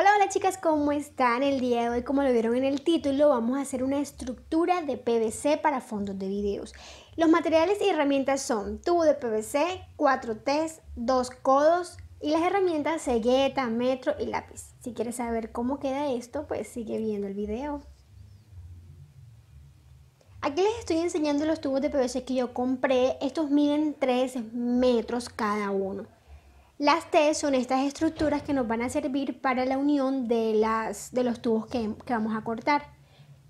Hola, hola chicas, ¿cómo están? El día de hoy, como lo vieron en el título, vamos a hacer una estructura de PVC para fondos de videos. Los materiales y herramientas son tubo de PVC, 4Ts, 2 codos y las herramientas cegueta, metro y lápiz. Si quieres saber cómo queda esto, pues sigue viendo el video. Aquí les estoy enseñando los tubos de PVC que yo compré. Estos miden 3 metros cada uno. Las T son estas estructuras que nos van a servir para la unión de, las, de los tubos que, que vamos a cortar.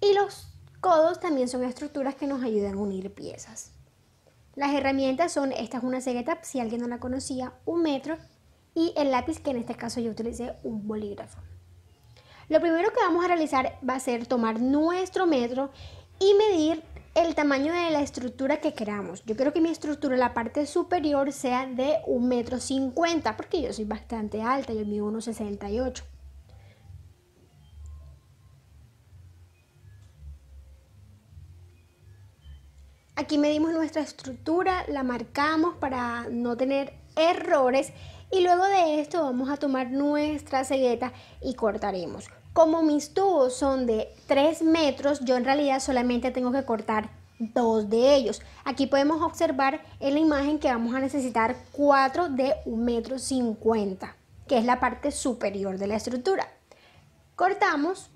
Y los codos también son estructuras que nos ayudan a unir piezas. Las herramientas son, esta es una cegueta, si alguien no la conocía, un metro, y el lápiz, que en este caso yo utilicé un bolígrafo. Lo primero que vamos a realizar va a ser tomar nuestro metro y medir el tamaño de la estructura que queramos. Yo creo que mi estructura, la parte superior, sea de metro cincuenta porque yo soy bastante alta, yo mido 1,68 Aquí medimos nuestra estructura, la marcamos para no tener errores y luego de esto vamos a tomar nuestra cegueta y cortaremos. Como mis tubos son de 3 metros, yo en realidad solamente tengo que cortar dos de ellos. Aquí podemos observar en la imagen que vamos a necesitar 4 de 1,50 metro 50, que es la parte superior de la estructura. Cortamos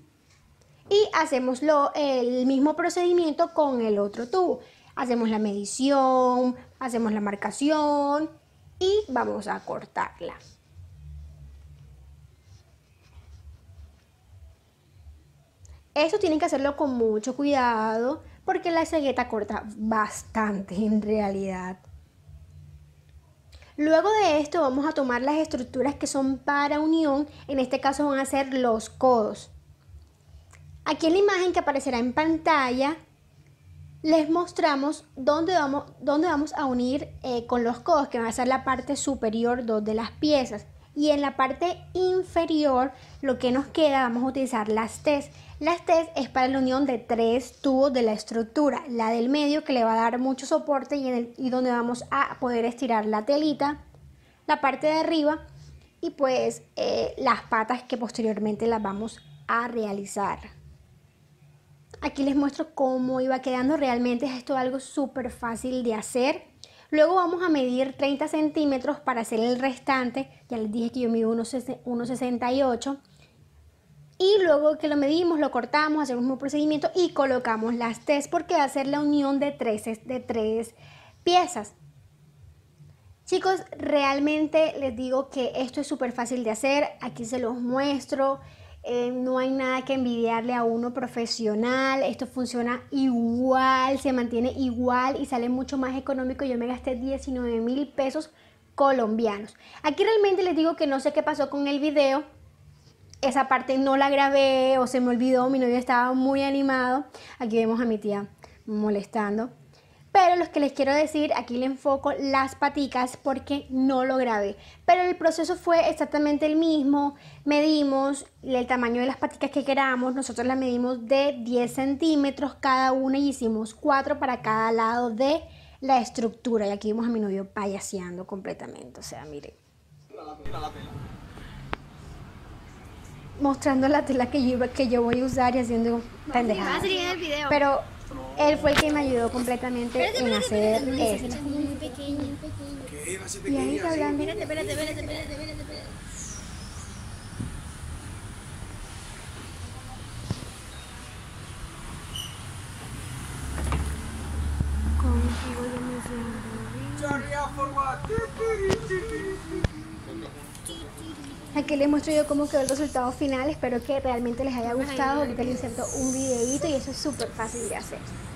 y hacemos el mismo procedimiento con el otro tubo. Hacemos la medición, hacemos la marcación y vamos a cortarla. Esto tienen que hacerlo con mucho cuidado porque la cegueta corta bastante en realidad. Luego de esto vamos a tomar las estructuras que son para unión, en este caso van a ser los codos. Aquí en la imagen que aparecerá en pantalla les mostramos dónde vamos, dónde vamos a unir eh, con los codos, que va a ser la parte superior de las piezas y en la parte inferior lo que nos queda vamos a utilizar las T's. Las T's es para la unión de tres tubos de la estructura, la del medio que le va a dar mucho soporte y, en donde vamos a poder estirar la telita, la parte de arriba y pues eh, las patas que posteriormente las vamos a realizar. Aquí les muestro cómo iba quedando, realmente es esto algo súper fácil de hacer Luego vamos a medir 30 centímetros para hacer el restante. Ya les dije que yo mido 1,68. Y luego que lo medimos, lo cortamos, hacemos un procedimiento y colocamos las tres porque va a ser la unión de tres, de tres piezas. Chicos, realmente les digo que esto es súper fácil de hacer. Aquí se los muestro. Eh, no hay nada que envidiarle a uno profesional, esto funciona igual, se mantiene igual y sale mucho más económico. Yo me gasté 19 mil pesos colombianos. Aquí realmente les digo que no sé qué pasó con el video, esa parte no la grabé o se me olvidó, mi novio estaba muy animado. Aquí vemos a mi tía molestando. Pero los que les quiero decir, aquí le enfoco las paticas porque no lo grabé. Pero el proceso fue exactamente el mismo. Medimos el tamaño de las paticas que queramos. Nosotros las medimos de 10 centímetros cada una y hicimos 4 para cada lado de la estructura. Y aquí vimos a mi novio payaseando completamente. O sea, miren. Mostrando la tela que yo, que yo voy a usar y haciendo pendejadas. Pero él fue el que me ayudó completamente espérate, en hacer espérate, espérate, esto. Muy pequeño, pequeño. ¿Qué? Va a ser pequeña. Espérate, espérate, espérate, espérate, espérate. Aquí les muestro yo cómo quedó el resultado final. Espero que realmente les haya gustado. Ahorita les inserto un videito y eso es súper fácil de hacer.